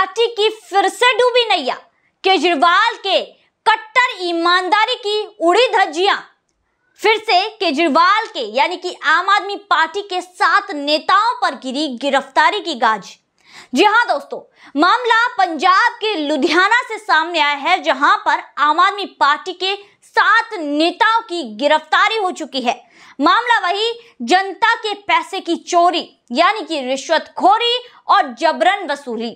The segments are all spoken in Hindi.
पार्टी की फिर से डूबी नैया केजरीवाल के कट्टर ईमानदारी की उड़ी धज्जियां फिर से केजरीवाल के यानी कि आम आदमी पार्टी के सात नेताओं पर गिरी गिरफ्तारी की गाज जी हाँ दोस्तों मामला पंजाब के लुधियाना से सामने आया है जहां पर आम आदमी पार्टी के सात नेताओं की गिरफ्तारी हो चुकी है मामला वही जनता के पैसे की चोरी यानी कि रिश्वतखोरी और जबरन वसूली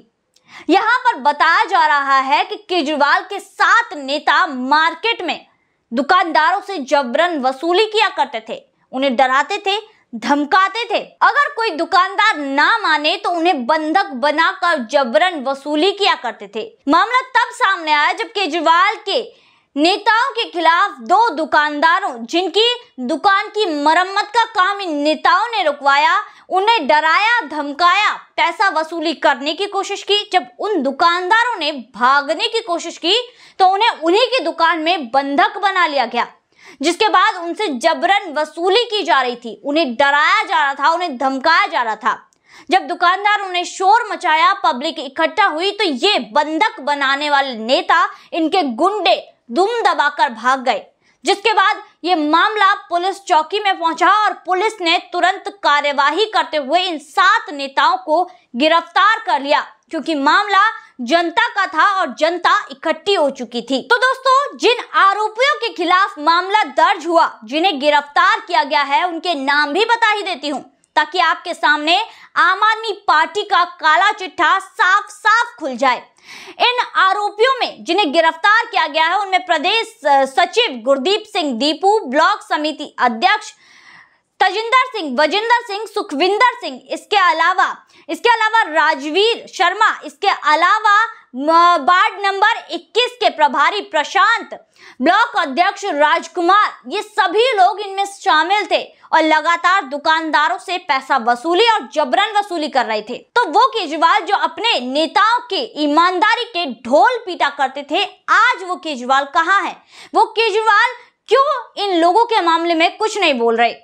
यहां पर बताया जा रहा है कि केजरीवाल के सात नेता मार्केट में दुकानदारों से जबरन वसूली किया करते थे उन्हें डराते थे धमकाते थे अगर कोई दुकानदार ना माने तो उन्हें बंधक बनाकर जबरन वसूली किया करते थे मामला तब सामने आया जब केजरीवाल के नेताओं के खिलाफ दो दुकानदारों जिनकी दुकान की मरम्मत का काम इन नेताओं ने रुकवाया उन्हें डराया धमकाया पैसा वसूली करने की कोशिश की जब उन दुकानदारों ने भागने की कोशिश की तो उन्हें उन्हीं की दुकान में बंधक बना लिया गया जिसके बाद उनसे जबरन वसूली की जा रही थी उन्हें डराया जा रहा था उन्हें धमकाया जा रहा था जब दुकानदार उन्हें शोर मचाया पब्लिक इकट्ठा हुई तो ये बंधक बनाने वाले नेता इनके गुंडे दुम दबाकर भाग गए जिसके बाद ये मामला पुलिस चौकी में पहुंचा और पुलिस ने तुरंत कार्यवाही करते हुए इन सात नेताओं को गिरफ्तार कर लिया क्योंकि मामला जनता का था और जनता इकट्ठी हो चुकी थी तो दोस्तों जिन आरोपियों के खिलाफ मामला दर्ज हुआ जिन्हें गिरफ्तार किया गया है उनके नाम भी बता ही देती हूँ ताकि आपके सामने आम आदमी पार्टी का काला चिट्ठा साफ साफ खुल जाए इन आरोपियों में जिन्हें गिरफ्तार किया गया है उनमें प्रदेश सचिव गुरदीप सिंह दीपू ब्लॉक समिति अध्यक्ष तजिंदर सिंह वजिंदर सिंह सुखविंदर सिंह इसके अलावा इसके अलावा राजवीर शर्मा इसके अलावा वार्ड नंबर 21 के प्रभारी प्रशांत ब्लॉक अध्यक्ष राजकुमार ये सभी लोग इनमें शामिल थे और लगातार दुकानदारों से पैसा वसूली और जबरन वसूली कर रहे थे तो वो केजरीवाल जो अपने नेताओं के ईमानदारी के ढोल पीटा करते थे आज वो केजरीवाल कहाँ है वो केजरीवाल क्यों इन लोगों के मामले में कुछ नहीं बोल रहे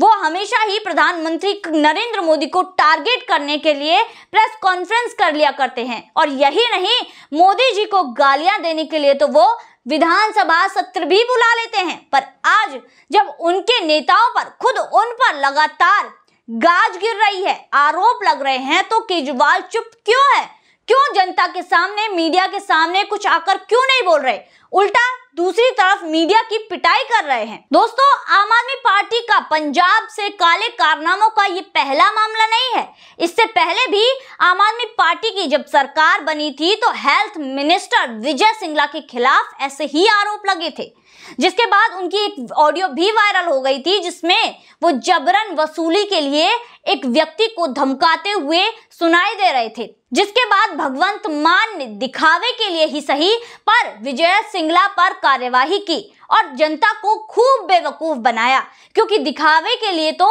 वो हमेशा ही प्रधानमंत्री नरेंद्र मोदी को टारगेट करने के लिए प्रेस कॉन्फ्रेंस कर लिया करते हैं और यही नहीं मोदी जी को गालियां देने के लिए तो वो विधानसभा सत्र भी बुला लेते हैं पर आज जब उनके नेताओं पर खुद उन पर लगातार गाज गिर रही है आरोप लग रहे हैं तो केजरीवाल चुप क्यों है क्यों जनता के सामने मीडिया के सामने कुछ आकर क्यों नहीं बोल रहे उल्टा दूसरी तरफ मीडिया की पिटाई कर रहे हैं दोस्तों आम आदमी पार्टी का पंजाब से काले कारनामों का ये पहला मामला नहीं है इससे पहले भी आम आदमी पार्टी की जब सरकार बनी थी तो हेल्थ मिनिस्टर विजय सिंगला के खिलाफ ऐसे ही आरोप लगे थे जिसके बाद उनकी एक ऑडियो भी वायरल हो गई थी जिसमें वो जबरन वसूली के लिए एक व्यक्ति को धमकाते हुए सुनाई दे रहे थे जिसके बाद भगवंत मान ने दिखावे के लिए ही सही पर विजय सिंगला पर कार्यवाही की और जनता को खूब बेवकूफ बनाया क्योंकि दिखावे के लिए तो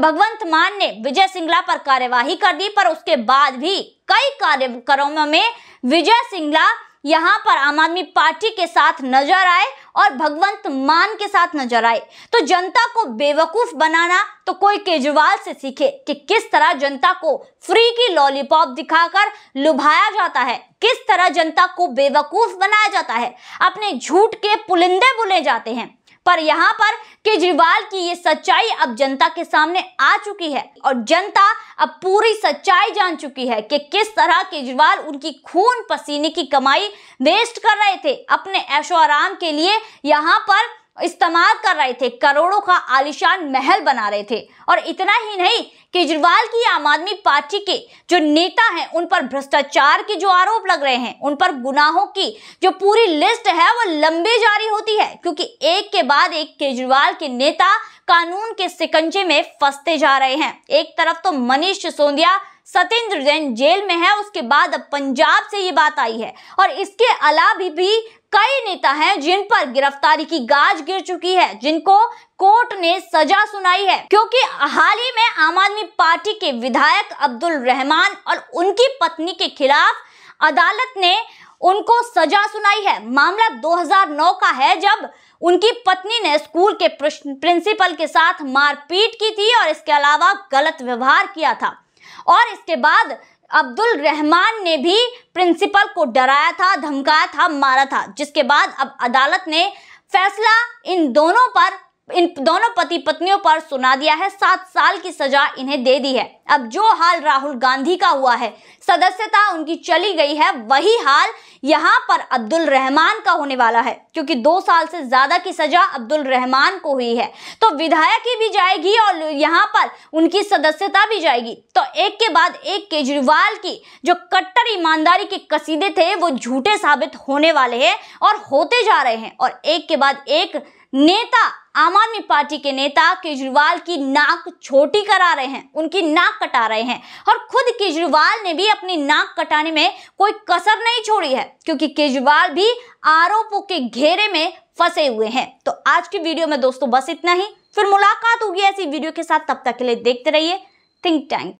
भगवंत मान ने विजय सिंगला पर कार्यवाही कर दी पर उसके बाद भी कई कार्यक्रमों में विजय सिंगला यहाँ पर आम आदमी पार्टी के साथ नजर आए और भगवंत मान के साथ नजर आए तो जनता को बेवकूफ बनाना तो कोई केजरीवाल से सीखे कि किस तरह जनता को फ्री की लॉलीपॉप दिखाकर लुभाया जाता है किस तरह जनता को बेवकूफ बनाया जाता है अपने झूठ के पुलिंदे बुले जाते हैं पर यहाँ पर केजरीवाल की ये सच्चाई अब जनता के सामने आ चुकी है और जनता अब पूरी सच्चाई जान चुकी है कि किस तरह केजरीवाल उनकी खून पसीने की कमाई वेस्ट कर रहे थे अपने ऐशो आराम के लिए यहाँ पर इस्तेमाल कर रहे थे करोड़ों का आलिशान महल बना रहे थे और इतना ही नहीं केजरीवाल की आम आदमी पार्टी के जो नेता हैं उन पर भ्रष्टाचार के जो आरोप लग रहे हैं उन पर गुनाहों की जो पूरी लिस्ट है वो लंबी जारी होती है क्योंकि एक के बाद एक केजरीवाल के नेता कानून के सिकंजे में फंसते जा रहे हैं एक तरफ तो मनीष सिसोदिया सतेंद्र जैन जेल में है उसके बाद अब पंजाब से ये बात आई है और इसके अलावा भी, भी कई नेता हैं जिन पर गिरफ्तारी की गाज गिर चुकी है जिनको कोर्ट ने सजा सुनाई है क्योंकि हाल ही में आम आदमी पार्टी के विधायक अब्दुल रहमान और उनकी पत्नी के खिलाफ अदालत ने उनको सजा सुनाई है मामला 2009 का है जब उनकी पत्नी ने स्कूल के प्रिंसिपल के साथ मारपीट की थी और इसके अलावा गलत व्यवहार किया था और इसके बाद अब्दुल रहमान ने भी प्रिंसिपल को डराया था धमकाया था मारा था जिसके बाद अब अदालत ने फैसला इन दोनों पर इन दोनों पति पत्नियों पर सुना दिया है सात साल की सजा इन्हें दे दी है अब जो हाल राहुल गांधी का हुआ है सदस्यता उनकी चली गई है वही हाल यहाँ पर अब्दुल रहमान का होने वाला है क्योंकि दो साल से ज़्यादा की सज़ा अब्दुल रहमान को हुई है तो विधायक की भी जाएगी और यहाँ पर उनकी सदस्यता भी जाएगी तो एक के बाद एक केजरीवाल की जो कट्टर ईमानदारी के कसीदे थे वो झूठे साबित होने वाले हैं और होते जा रहे हैं और एक के बाद एक नेता आम आदमी पार्टी के नेता केजरीवाल की नाक छोटी करा रहे हैं उनकी नाक कटा रहे हैं और खुद केजरीवाल ने भी अपनी नाक कटाने में कोई कसर नहीं छोड़ी है क्योंकि केजरीवाल भी आरोपों के घेरे में फंसे हुए हैं तो आज की वीडियो में दोस्तों बस इतना ही फिर मुलाकात होगी ऐसी वीडियो के साथ तब तक के लिए देखते रहिए थिंक टैंक